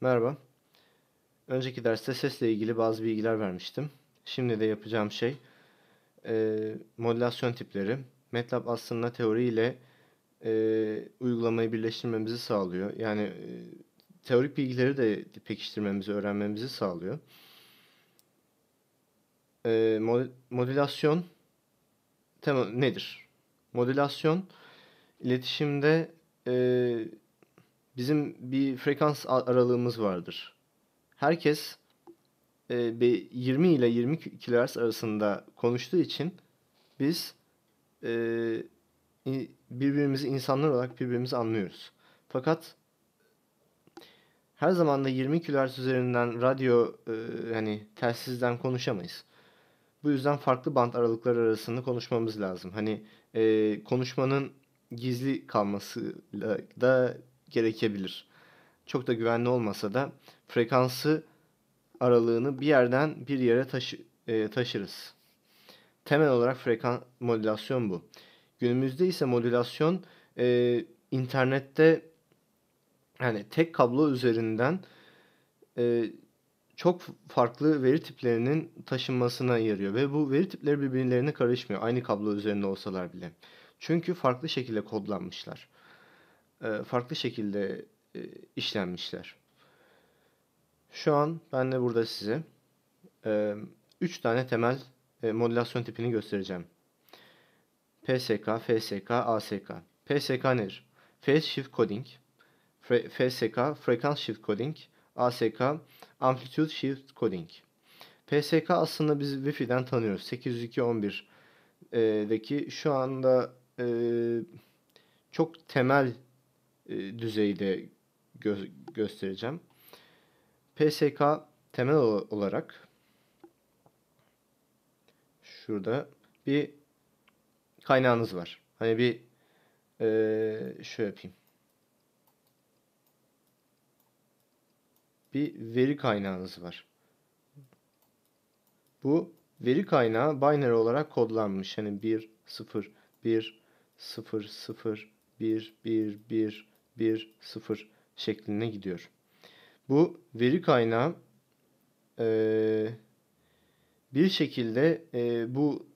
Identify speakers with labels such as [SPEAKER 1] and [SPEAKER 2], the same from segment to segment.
[SPEAKER 1] Merhaba. Önceki derste sesle ilgili bazı bilgiler vermiştim. Şimdi de yapacağım şey e, modülasyon tipleri. MATLAB aslında teori ile e, uygulamayı birleştirmemizi sağlıyor. Yani e, teorik bilgileri de pekiştirmemizi, öğrenmemizi sağlıyor. E, mod modülasyon tema nedir? Modülasyon iletişimde e, bizim bir frekans aralığımız vardır. Herkes e, 20 ile 20 kHz arasında konuştuğu için biz e, birbirimizi insanlar olarak birbirimizi anlıyoruz. Fakat her zaman da 20 kHz üzerinden radyo e, hani telsizden konuşamayız. Bu yüzden farklı band aralıkları arasında konuşmamız lazım. Hani e, konuşmanın gizli kalması da gerekebilir. Çok da güvenli olmasa da frekansı aralığını bir yerden bir yere taşı, e, taşırız. Temel olarak frekans modülasyon bu. Günümüzde ise modülasyon e, internette yani tek kablo üzerinden e, çok farklı veri tiplerinin taşınmasına yarıyor ve bu veri tipleri birbirlerine karışmıyor aynı kablo üzerinde olsalar bile. Çünkü farklı şekilde kodlanmışlar. E, farklı şekilde e, işlenmişler. Şu an ben de burada size 3 e, tane temel modülasyon tipini göstereceğim. PSK, FSK, ASK. PSK nedir? Phase Shift Coding, FSK Frekans Shift Coding, ASK Amplitude Shift Coding. PSK aslında biz Wi-Fi'den tanıyoruz. 802.11'deki şu anda çok temel e, düzeyde gö- göstereceğim. PSK temel olarak şurada bir kaynağınız var. Hani bir e, şöyle yapayım. Bir veri kaynağınız var. Bu veri kaynağı binary olarak kodlanmış. Hani 1 0 1 0 0 1 1 1 1, 0 şeklinde gidiyor. Bu veri kaynağı e, bir şekilde e, bu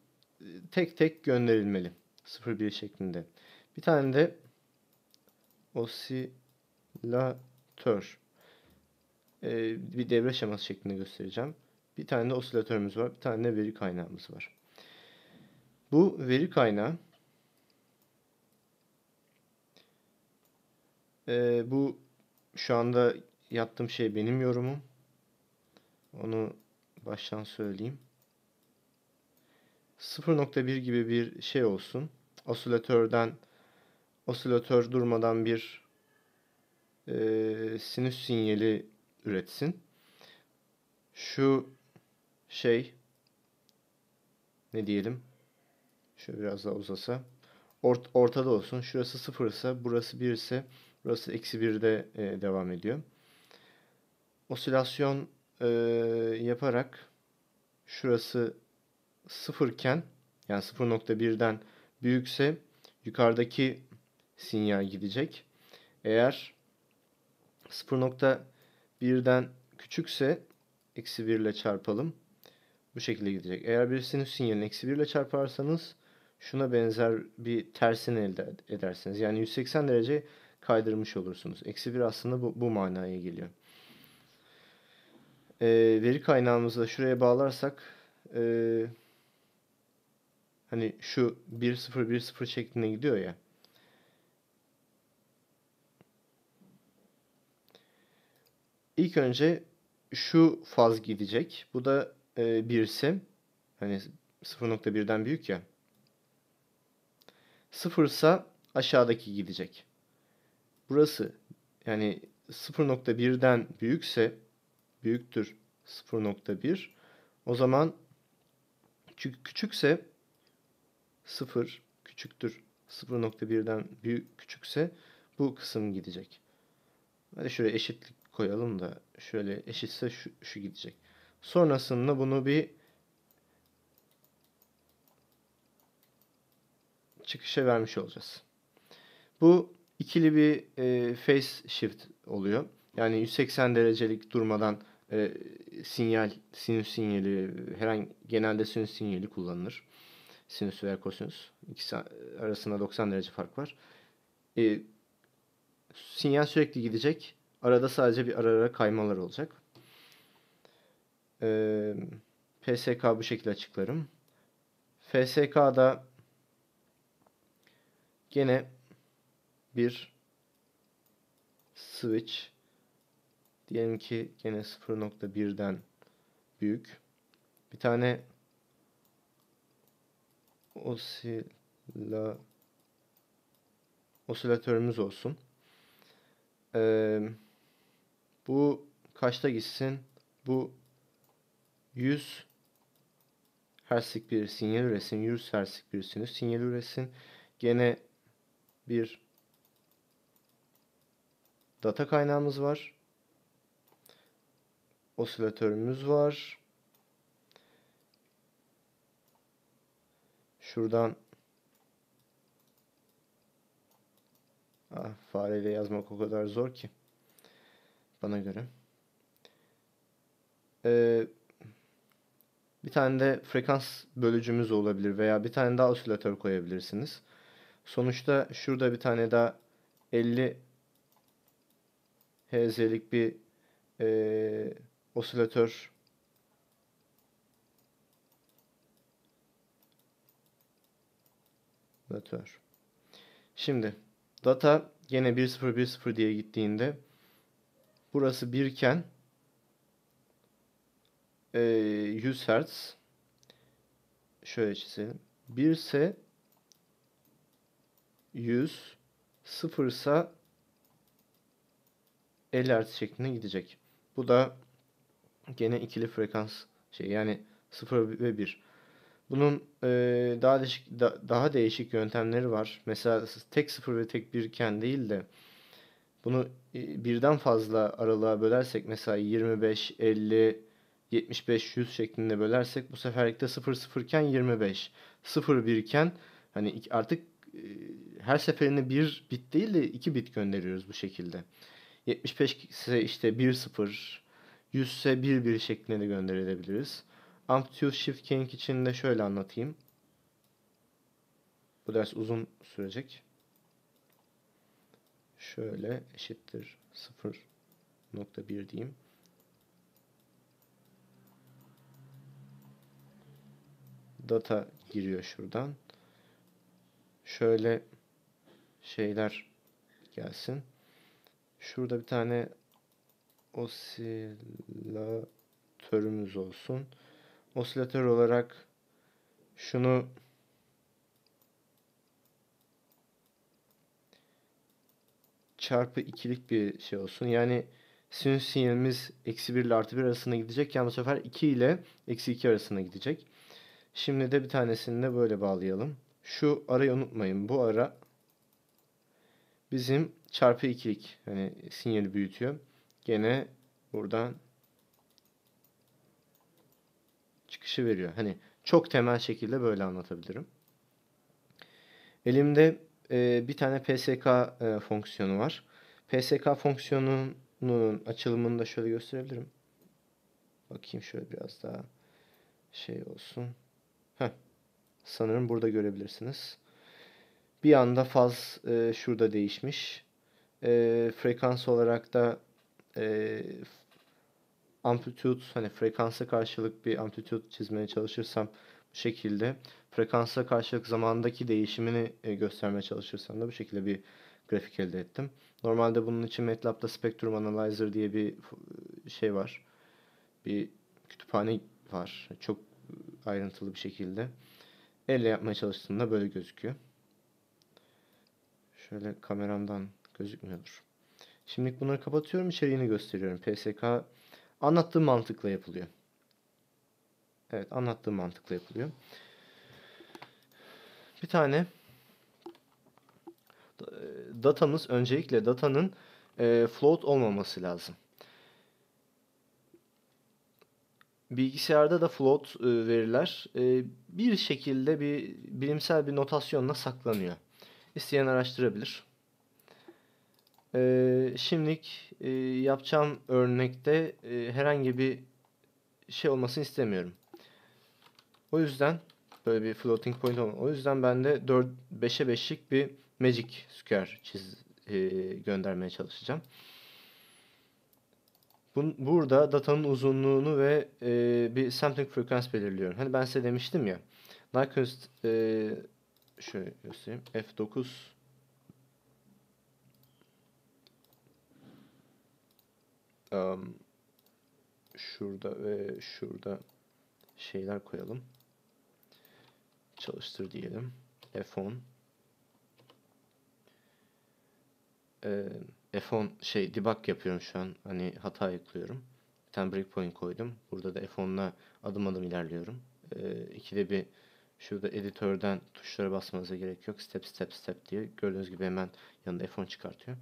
[SPEAKER 1] tek tek gönderilmeli. 0-1 şeklinde. Bir tane de osilatör. E, bir devre şeması şeklinde göstereceğim. Bir tane de osilatörümüz var. Bir tane de veri kaynağımız var. Bu veri kaynağı Ee, bu şu anda yaptığım şey benim yorumum. Onu baştan söyleyeyim. 0.1 gibi bir şey olsun. Osilatörden osilatör durmadan bir e, sinüs sinyali üretsin. Şu şey ne diyelim? Şöyle biraz daha uzasa. Ort ortada olsun. Şurası 0 ise burası 1 ise Burası eksi 1'de e, devam ediyor. Osilasyon e, yaparak şurası sıfırken yani 0.1'den büyükse yukarıdaki sinyal gidecek. Eğer 0.1'den küçükse eksi 1 ile çarpalım. Bu şekilde gidecek. Eğer bir sinüs sinyalini eksi 1 ile çarparsanız şuna benzer bir tersini elde edersiniz. Yani 180 derece kaydırmış olursunuz. Eksi 1 aslında bu, bu manaya geliyor. E, veri kaynağımızı da şuraya bağlarsak e, hani şu 1 0 1 0 şeklinde gidiyor ya. İlk önce şu faz gidecek. Bu da e, birisi hani 0.1'den büyük ya. Sıfırsa aşağıdaki gidecek burası yani 0.1'den büyükse büyüktür 0.1 o zaman çünkü küçükse 0 küçüktür 0.1'den büyük küçükse bu kısım gidecek. Hadi şöyle eşitlik koyalım da şöyle eşitse şu, şu gidecek. Sonrasında bunu bir çıkışa vermiş olacağız. Bu ikili bir e, phase shift oluyor. Yani 180 derecelik durmadan e, sinyal, sinüs sinyali, herhangi genelde sinüs sinyali kullanılır. Sinüs veya kosinüs. ikisi arasında 90 derece fark var. E, sinyal sürekli gidecek. Arada sadece bir ara ara kaymalar olacak. E, PSK bu şekilde açıklarım. FSK'da gene bir switch diyelim ki gene 0.1'den büyük bir tane osila osilatörümüz olsun. Ee, bu kaçta gitsin? Bu 100 Hz'lik bir sinyal üresin. 100 Hz'lik bir sinyal üresin. Gene bir data kaynağımız var. Osilatörümüz var. Şuradan ah, fareyle yazmak o kadar zor ki bana göre. Ee, bir tane de frekans bölücümüz olabilir veya bir tane daha osilatör koyabilirsiniz. Sonuçta şurada bir tane daha 50 Hz'lik bir e, osilatör osilatör. Şimdi data gene 1010 diye gittiğinde burası 1 iken e, 100 Hz şöyle çizelim. 1 ise 100 0 ise 50 Hz şeklinde gidecek. Bu da gene ikili frekans şey yani 0 ve 1. Bunun e, daha değişik da, daha değişik yöntemleri var. Mesela tek 0 ve tek 1 iken değil de bunu e, birden fazla aralığa bölersek mesela 25, 50, 75, 100 şeklinde bölersek bu seferlikte 0 0 iken 25, 0 1 iken hani artık e, her seferinde 1 bit değil de 2 bit gönderiyoruz bu şekilde. 75 ise işte 1-0, 100 ise 1-1 şeklinde de gönderebiliriz. Amplitude Shift King için de şöyle anlatayım. Bu ders uzun sürecek. Şöyle eşittir 0.1 diyeyim. Data giriyor şuradan. Şöyle şeyler gelsin. Şurada bir tane osilatörümüz olsun. Osilatör olarak şunu çarpı ikilik bir şey olsun. Yani sinüs sinyalimiz eksi 1 ile artı 1 arasında gidecek. Yani bu sefer 2 ile eksi 2 arasında gidecek. Şimdi de bir tanesini de böyle bağlayalım. Şu arayı unutmayın. Bu ara bizim çarpı 2'lik hani sinyali büyütüyor. Gene buradan çıkışı veriyor. Hani çok temel şekilde böyle anlatabilirim. Elimde e, bir tane PSK e, fonksiyonu var. PSK fonksiyonunun açılımını da şöyle gösterebilirim. Bakayım şöyle biraz daha şey olsun. Heh. Sanırım burada görebilirsiniz. Bir anda faz e, şurada değişmiş. E, frekans olarak da e, amplitude hani frekansa karşılık bir amplitude çizmeye çalışırsam bu şekilde frekansa karşılık zamandaki değişimini e, göstermeye çalışırsam da bu şekilde bir grafik elde ettim. Normalde bunun için MATLAB'da Spectrum Analyzer diye bir e, şey var. Bir kütüphane var. Çok ayrıntılı bir şekilde. Elle yapmaya çalıştığımda böyle gözüküyor. Şöyle kameramdan gözükmüyordur. Şimdilik bunları kapatıyorum. içeriğini gösteriyorum. PSK anlattığım mantıkla yapılıyor. Evet anlattığım mantıkla yapılıyor. Bir tane e, datamız öncelikle datanın e, float olmaması lazım. Bilgisayarda da float e, veriler bir şekilde bir bilimsel bir notasyonla saklanıyor isteyen araştırabilir. Ee, şimdilik e, yapacağım örnekte e, herhangi bir şey olmasını istemiyorum. O yüzden böyle bir floating point olma. O yüzden ben de 4 5'e 5'lik bir magic square çiz e, göndermeye çalışacağım. Bun, burada datanın uzunluğunu ve e, bir sampling frekans belirliyorum. Hani ben size demiştim ya. Nyquist e, şöyle göstereyim. F9 um, şurada ve şurada şeyler koyalım. Çalıştır diyelim. F10 e, F10 şey debug yapıyorum şu an. Hani hata yıkıyorum. Bir tane breakpoint koydum. Burada da F10'la adım adım ilerliyorum. E, ikide bir Şurada editörden tuşlara basmanıza gerek yok. Step step step diye. Gördüğünüz gibi hemen yanında f çıkartıyor.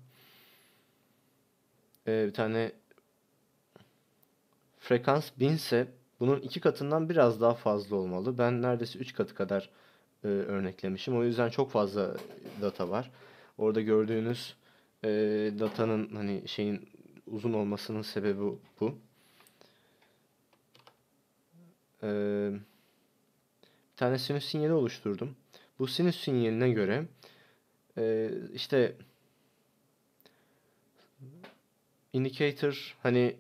[SPEAKER 1] Ee, bir tane frekans 1000 ise bunun iki katından biraz daha fazla olmalı. Ben neredeyse 3 katı kadar e, örneklemişim. O yüzden çok fazla data var. Orada gördüğünüz e, datanın hani şeyin uzun olmasının sebebi bu. Eee tane sinüs sinyali oluşturdum. Bu sinüs sinyaline göre e, işte indicator hani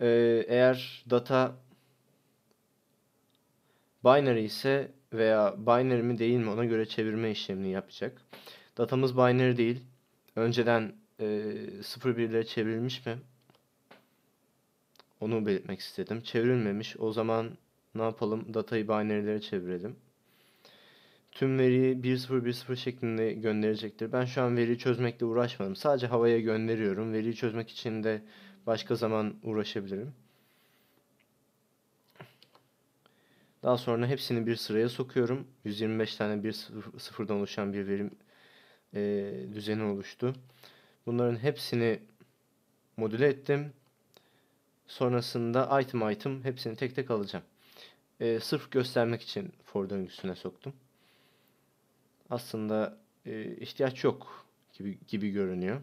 [SPEAKER 1] e, eğer data binary ise veya binary mi değil mi ona göre çevirme işlemini yapacak. Datamız binary değil. Önceden e, 0 1'lere çevrilmiş mi? Onu belirtmek istedim. Çevrilmemiş. O zaman ne yapalım? Datayı binary'lere çevirelim. Tüm veriyi 1010 şeklinde gönderecektir. Ben şu an veriyi çözmekle uğraşmadım. Sadece havaya gönderiyorum. Veriyi çözmek için de başka zaman uğraşabilirim. Daha sonra hepsini bir sıraya sokuyorum. 125 tane bir sıfırdan oluşan bir verim e, düzeni oluştu. Bunların hepsini modüle ettim. Sonrasında item item hepsini tek tek alacağım. E, sırf göstermek için for döngüsüne soktum. Aslında e, ihtiyaç yok gibi, gibi görünüyor.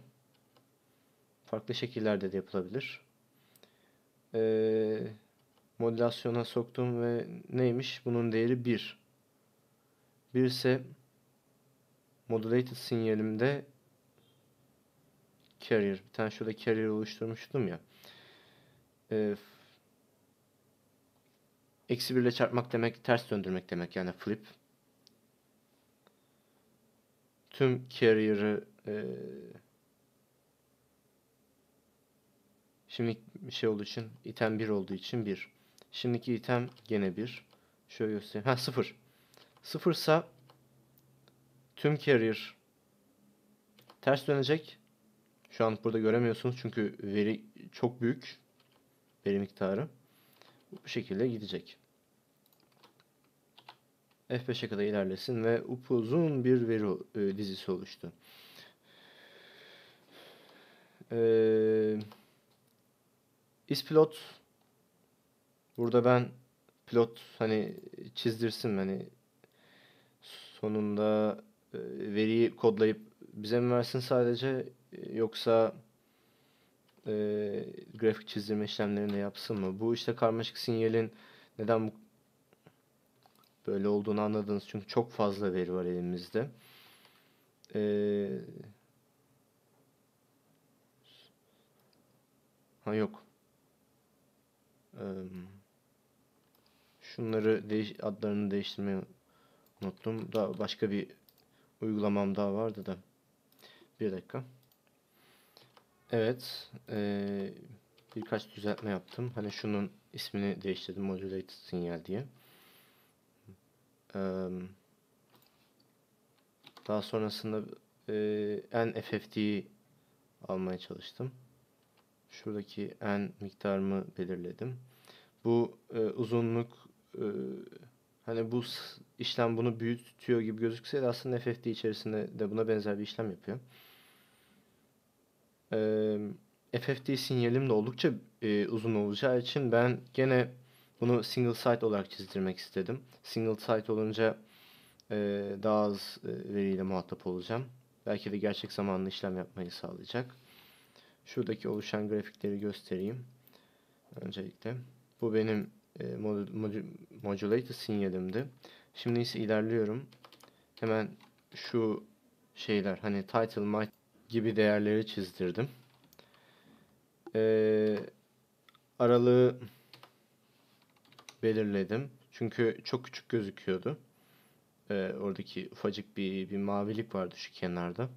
[SPEAKER 1] Farklı şekillerde de yapılabilir. E, modülasyona soktum ve neymiş? Bunun değeri 1. 1 ise modulated sinyalimde carrier. Bir tane şurada carrier oluşturmuştum ya e, eksi 1 ile çarpmak demek ters döndürmek demek yani flip. Tüm carrier'ı e, şimdi şey olduğu için item 1 olduğu için 1. Şimdiki item gene 1. Şöyle göstereyim. Ha 0. 0 ise tüm carrier ters dönecek. Şu an burada göremiyorsunuz çünkü veri çok büyük veri miktarı. Bu şekilde gidecek. F5'e kadar ilerlesin ve upuzun bir veri e, dizisi oluştu. Ee, ispilot burada ben pilot hani çizdirsin hani sonunda e, veriyi kodlayıp bize mi versin sadece yoksa e, grafik çizdirme işlemlerini yapsın mı? Bu işte karmaşık sinyalin neden bu böyle olduğunu anladınız. Çünkü çok fazla veri var elimizde. Ee, ha yok. Ee, şunları değiş adlarını değiştirmeyi unuttum. Daha başka bir uygulamam daha vardı da. Bir dakika. Evet. Ee, birkaç düzeltme yaptım. Hani şunun ismini değiştirdim. Modulated signal diye. Ee, daha sonrasında e, N FFT'yi almaya çalıştım. Şuradaki N miktarımı belirledim. Bu e, uzunluk e, hani bu işlem bunu büyütüyor gibi gözükse de aslında FFT içerisinde de buna benzer bir işlem yapıyor e, FFT sinyalim de oldukça e, uzun olacağı için ben gene bunu single site olarak çizdirmek istedim. Single site olunca e, daha az e, veriyle muhatap olacağım. Belki de gerçek zamanlı işlem yapmayı sağlayacak. Şuradaki oluşan grafikleri göstereyim. Öncelikle bu benim e, mod, mod, modulator sinyalimdi. Şimdi ise ilerliyorum. Hemen şu şeyler hani title, might gibi değerleri çizdirdim. Ee, aralığı belirledim. Çünkü çok küçük gözüküyordu. Ee, oradaki ufacık bir, bir mavilik vardı şu kenarda.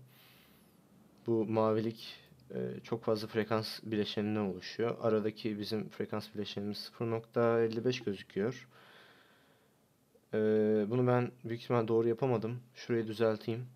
[SPEAKER 1] Bu mavilik e, çok fazla frekans bileşeninden oluşuyor. Aradaki bizim frekans bileşenimiz 0.55 gözüküyor. Ee, bunu ben büyük ihtimal doğru yapamadım. Şurayı düzelteyim.